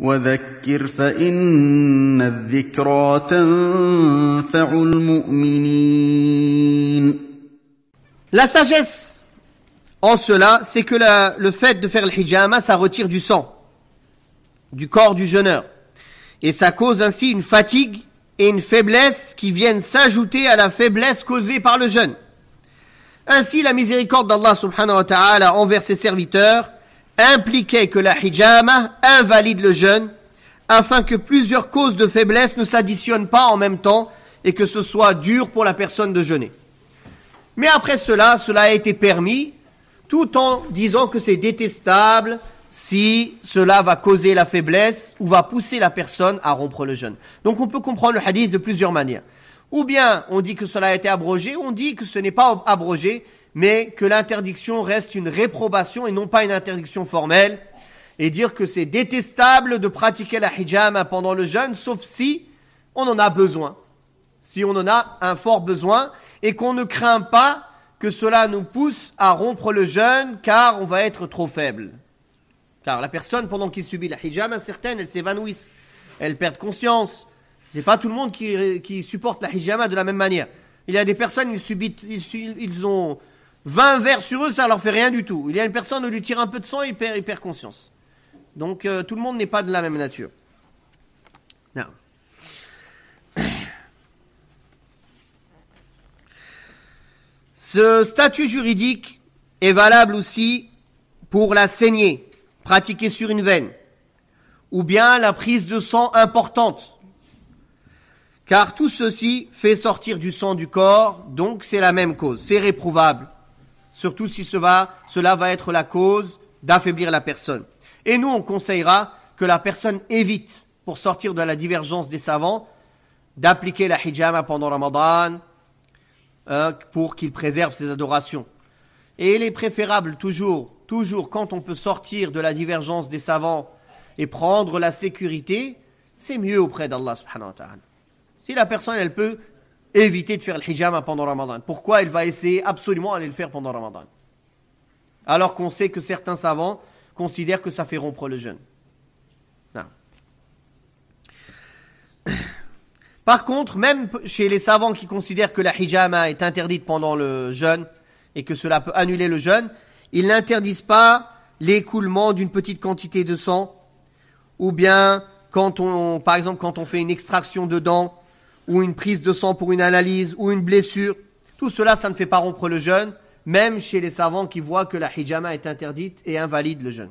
La sagesse en cela, c'est que le fait de faire le hijama, ça retire du sang, du corps du jeûneur. Et ça cause ainsi une fatigue et une faiblesse qui viennent s'ajouter à la faiblesse causée par le jeûne. Ainsi, la miséricorde d'Allah subhanahu wa ta'ala envers ses serviteurs impliquait que la hijama invalide le jeûne afin que plusieurs causes de faiblesse ne s'additionnent pas en même temps et que ce soit dur pour la personne de jeûner. Mais après cela, cela a été permis tout en disant que c'est détestable si cela va causer la faiblesse ou va pousser la personne à rompre le jeûne. Donc on peut comprendre le hadith de plusieurs manières. Ou bien on dit que cela a été abrogé, on dit que ce n'est pas abrogé mais que l'interdiction reste une réprobation et non pas une interdiction formelle, et dire que c'est détestable de pratiquer la hijama pendant le jeûne, sauf si on en a besoin, si on en a un fort besoin, et qu'on ne craint pas que cela nous pousse à rompre le jeûne, car on va être trop faible. Car la personne, pendant qu'il subit la hijama, certaines, elles s'évanouissent, elles perdent conscience. Ce n'est pas tout le monde qui, supporte la hijama de la même manière. Il y a des personnes, ils, ils ont 20 verres sur eux, ça leur fait rien du tout. Il y a une personne, on lui tire un peu de sang, il perd, il conscience. Donc euh, tout le monde n'est pas de la même nature. Non. Ce statut juridique est valable aussi pour la saignée pratiquée sur une veine ou bien la prise de sang importante. Car tout ceci fait sortir du sang du corps, donc c'est la même cause, c'est réprouvable surtout si va, cela va être la cause d'affaiblir la personne. Et nous, on conseillera que la personne évite, pour sortir de la divergence des savants, d'appliquer la hijama pendant Ramadan hein, pour qu'il préserve ses adorations. Et il est préférable toujours, toujours quand on peut sortir de la divergence des savants et prendre la sécurité, c'est mieux auprès d'Allah Si la personne, elle peut éviter de faire le hijama pendant Ramadan. Pourquoi il va essayer absolument d'aller le faire pendant Ramadan Alors qu'on sait que certains savants considèrent que ça fait rompre le jeûne. Par contre, même chez les savants qui considèrent que la hijama est interdite pendant le jeûne et que cela peut annuler le jeûne, ils n'interdisent pas l'écoulement d'une petite quantité de sang ou bien quand on, par exemple, quand on fait une extraction de dents ou une prise de sang pour une analyse, ou une blessure. Tout cela, ça ne fait pas rompre le jeûne, même chez les savants qui voient que la hijama est interdite et invalide le jeûne.